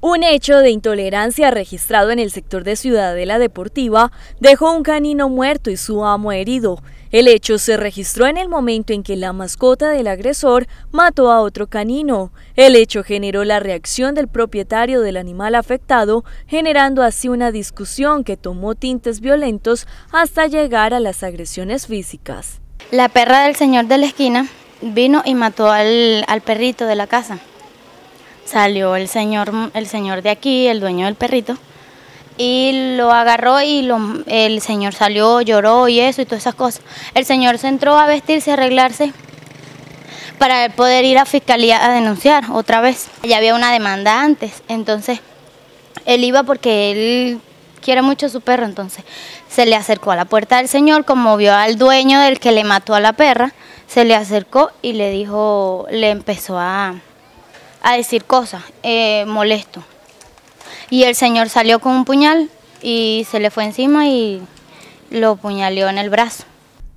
Un hecho de intolerancia registrado en el sector de Ciudadela Deportiva dejó un canino muerto y su amo herido. El hecho se registró en el momento en que la mascota del agresor mató a otro canino. El hecho generó la reacción del propietario del animal afectado, generando así una discusión que tomó tintes violentos hasta llegar a las agresiones físicas. La perra del señor de la esquina vino y mató al, al perrito de la casa salió el señor, el señor de aquí, el dueño del perrito, y lo agarró y lo, el señor salió, lloró y eso y todas esas cosas. El señor se entró a vestirse, a arreglarse para poder ir a fiscalía a denunciar otra vez. Ya había una demanda antes, entonces él iba porque él quiere mucho a su perro, entonces se le acercó a la puerta del señor, como vio al dueño del que le mató a la perra, se le acercó y le dijo, le empezó a, a decir cosas, eh, molesto. Y el señor salió con un puñal y se le fue encima y lo puñaleó en el brazo.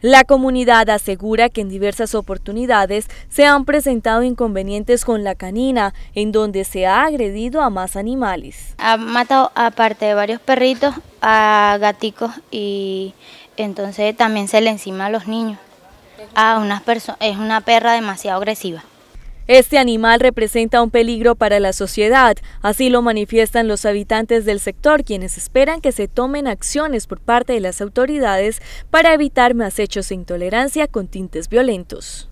La comunidad asegura que en diversas oportunidades se han presentado inconvenientes con la canina, en donde se ha agredido a más animales. Ha matado, aparte de varios perritos, a gaticos y entonces también se le encima a los niños. A unas es una perra demasiado agresiva. Este animal representa un peligro para la sociedad, así lo manifiestan los habitantes del sector, quienes esperan que se tomen acciones por parte de las autoridades para evitar más hechos de intolerancia con tintes violentos.